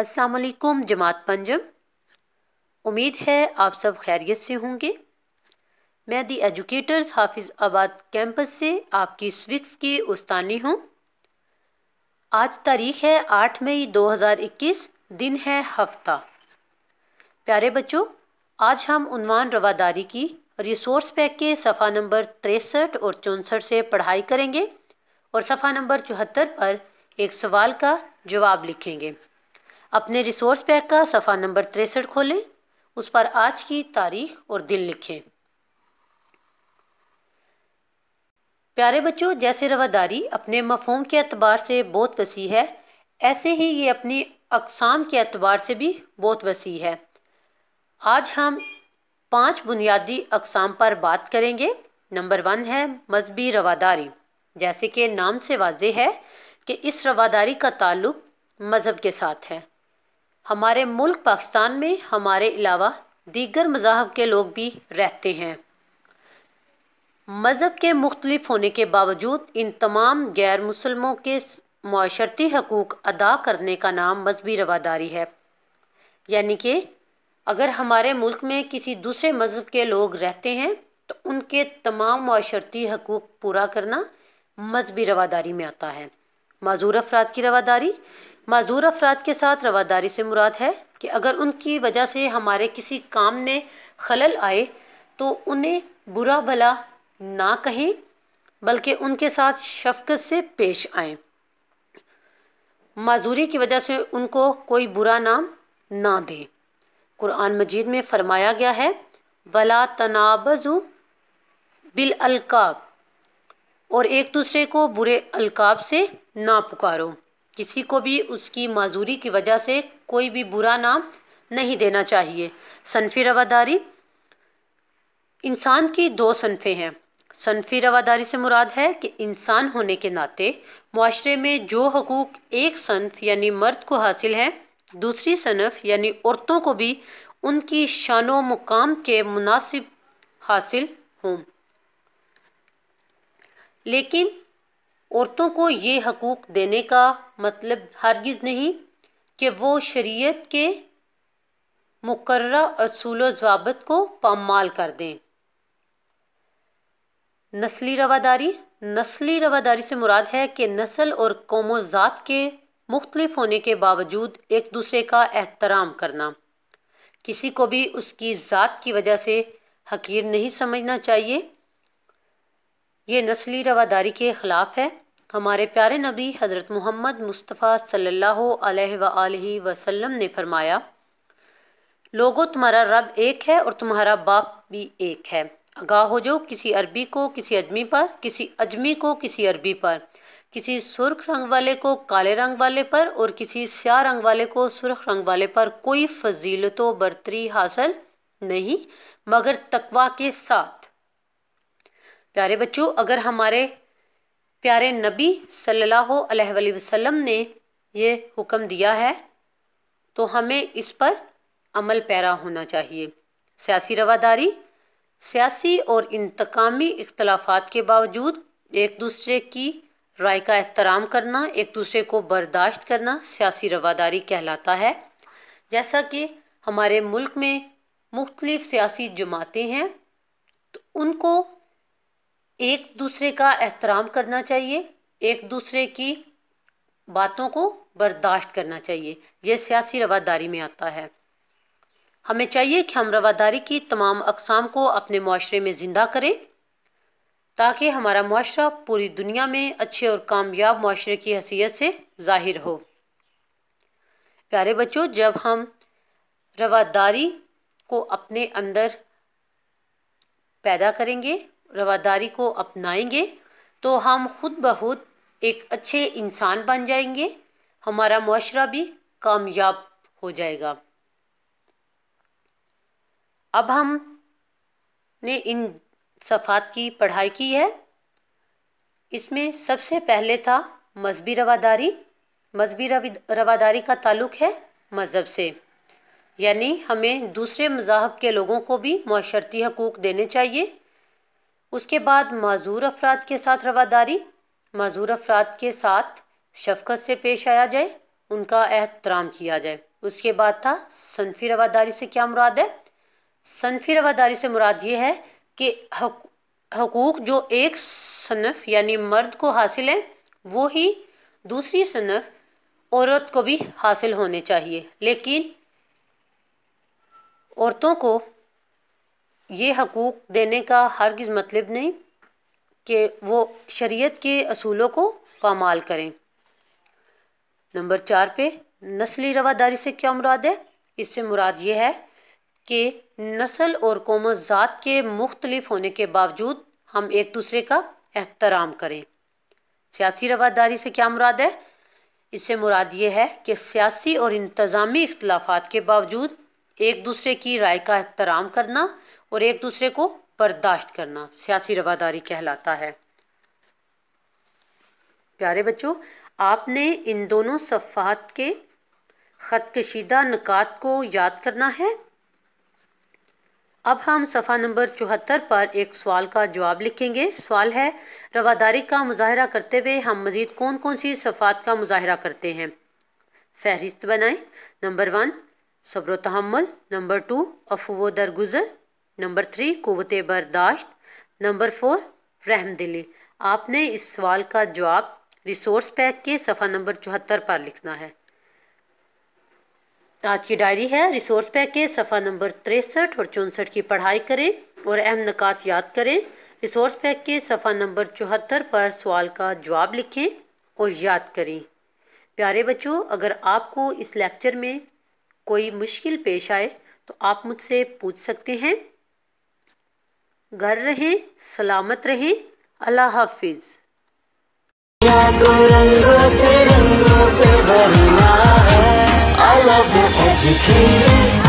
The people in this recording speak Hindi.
असलकुम जमात पंजम उम्मीद है आप सब खैरियत से होंगे मैं दी एजुकेटर्स हाफिज़ आबाद कैंपस से आपकी स्विक्स की उस्तानी हूँ आज तारीख है आठ मई 2021 दिन है हफ्ता प्यारे बच्चों आज हम उनवान रवादारी की रिसोर्स पैक के सफ़ा नंबर तिरसठ और चौंसठ से पढ़ाई करेंगे और सफ़ा नंबर चौहत्तर पर एक सवाल का जवाब लिखेंगे अपने रिसोर्स पैक का सफ़ा नंबर तिरसठ खोलें उस पर आज की तारीख और दिन लिखें प्यारे बच्चों जैसे रवादारी अपने मफहम के अतबार से बहुत वसी है ऐसे ही ये अपनी अकसाम के अतबार से भी बहुत वसी है आज हम पांच बुनियादी अकसाम पर बात करेंगे नंबर वन है मजहबी रवादारी जैसे कि नाम से वाज है कि इस रवादारी का ताल्लुक मज़हब के साथ है हमारे मुल्क पाकिस्तान में हमारे अलावा दीगर मजाहब के लोग भी रहते हैं मज़हब के मुख्तलिफ होने के बावजूद इन तमाम गैर मुसलमों के माशरती हकूक़ अदा करने का नाम मजहबी रवादारी है यानी कि अगर हमारे मुल्क में किसी दूसरे मज़हब के लोग रहते हैं तो उनके तमाम माशरती हकूक़ पूरा करना मजहबी रवादारी में आता है माजूर अफराद की रवादारी माजूर अफराद के साथ रवादारी से मुराद है कि अगर उनकी वजह से हमारे किसी काम में खलल आए तो उन्हें बुरा भला ना कहें बल्कि उनके साथ शफकत से पेश आए माजूरी की वजह से उनको कोई बुरा नाम ना दें कुरान मजीद में फ़रमाया गया है वला तनाबजू बिल अलकाब और एक दूसरे को बुरे अलकाब से ना पुकारो किसी को भी उसकी माजूरी की वजह से कोई भी बुरा नाम नहीं देना चाहिए सनफी रवादारी इंसान की दो सनफे हैं सनफी रवादारी से मुराद है कि इंसान होने के नाते माशरे में जो हकूक़ एक सनफ यानी मर्द को हासिल है दूसरी सनफ़ यानी औरतों को भी उनकी शान मुकाम के मुनासिब हासिल हों लेकिन औरतों को ये हकूक़ देने का मतलब हरगिज़ नहीं कि वो शरीयत के मुकर्रा असूल जवाबत को पामाल कर दें नस्ली रवादारी नस्ली रवादारी से मुराद है कि नस्ल और कौमो ज़ात के मुख्तलिफ होने के बावजूद एक दूसरे का एहतराम करना किसी को भी उसकी ज़ात की वजह से हकीर नहीं समझना चाहिए ये नस्ली रवादारी के ख़िलाफ़ है हमारे प्यारे नबी हज़रत मोहम्मद मुस्तफ़ा सल्लल्लाहु अलैहि ने फरमाया लोगो तुम्हारा रब एक है और तुम्हारा बाप भी एक है आगाह हो जाओ किसी अरबी को किसी अजमी पर किसी अजमी को किसी अरबी पर किसी सुर्ख रंग वाले को काले रंग वाले पर और किसी स्या रंग वाले को सुर्ख रंग वाले पर कोई फजीलत बरतरी हासिल नहीं मगर तकवा के साथ प्यारे बच्चों अगर हमारे प्यारे नबी सल्लल्लाहु अलैहि वसल्लम ने यह हुक्म दिया है तो हमें इस पर अमल पैरा होना चाहिए सियासी रवादारी सियासी और इंतकामी इख्तलाफात के बावजूद एक दूसरे की राय का एहतराम करना एक दूसरे को बर्दाश्त करना सियासी रवादारी कहलाता है जैसा कि हमारे मुल्क में मुख्तलिफ़ सियासी जमातें हैं तो उनको एक दूसरे का एहतराम करना चाहिए एक दूसरे की बातों को बर्दाश्त करना चाहिए यह सियासी रवादारी में आता है हमें चाहिए कि हम रवादारी की तमाम अकसाम को अपने माशरे में ज़िंदा करें ताकि हमारा माशरा पूरी दुनिया में अच्छे और कामयाब माशरे की हैसियत से ज़ाहिर हो प्यारे बच्चों जब हम रवादारी को अपने अंदर पैदा करेंगे रवादारी को अपनाएंगे तो हम खुद ब खुद एक अच्छे इंसान बन जाएंगे हमारा माशरा भी कामयाब हो जाएगा अब हम ने इन सफ़ात की पढ़ाई की है इसमें सबसे पहले था मजहबी रवादारी मजहबी रवादारी का ताल्लुक़ है मज़हब से यानी हमें दूसरे मज़ाहब के लोगों को भी माशरती हकूक़ देने चाहिए उसके बाद माजूर अफराद के साथ रवादारी माजूर अफराद के साथ शफकत से पेश आया जाए उनका एहतराम किया जाए उसके बाद था सनफी रवादारी से क्या मुराद है सनफी रवादारी से मुराद ये है कि हकूक़ जो एक सनफ़ यानी मर्द को हासिल है वो ही दूसरी सनफ़ औरत को भी हासिल होने चाहिए लेकिन औरतों को ये हकूक़ देने का हरगिज़ मतलब नहीं कि वो शरीयत के असूलों को पामाल करें नंबर चार पे नस्ली रवादारी से क्या मुराद है इससे मुराद ये है कि नस्ल और कौम ज़ात के मुख्तलिफ होने के बावजूद हम एक दूसरे का एहतराम करें सियासी रवादारी से क्या मुराद है इससे मुराद ये है कि सियासी और इंतज़ामी इख्तलाफात के बावजूद एक दूसरे की राय का एहतराम करना और एक दूसरे को बर्दाश्त करना सियासी रवादारी कहलाता है प्यारे बच्चों आपने इन दोनों सफ़ात के ख़त कशीदा नक़ात को याद करना है अब हम सफ़ा नंबर चौहत्तर पर एक सवाल का जवाब लिखेंगे सवाल है रवादारी का मुजाहरा करते हुए हम मज़ीद कौन कौन सी सफ़ात का मुजाहरा करते हैं फहरिस्त बनाएं नंबर वन सब्र तहमल नंबर टू अफू दरगुजर नंबर थ्री कुत बर्दाश्त नंबर फोर रहम दिली आपने इस सवाल का जवाब रिसोर्स पैक के सफ़ा नंबर चौहत्तर पर लिखना है आज की डायरी है रिसोर्स पैकेज सफ़ा नंबर तिरसठ और चौंसठ की पढ़ाई करें और अहम नकात याद करें रिसोर्स पैकेज सफ़ा नंबर चौहत्तर पर सवाल का जवाब लिखें और याद करें प्यारे बच्चों अगर आपको इस लेक्चर में कोई मुश्किल पेश आए तो आप मुझसे पूछ सकते हैं घर रहें सलामत रहें अल्लाह हाफिज़ can't.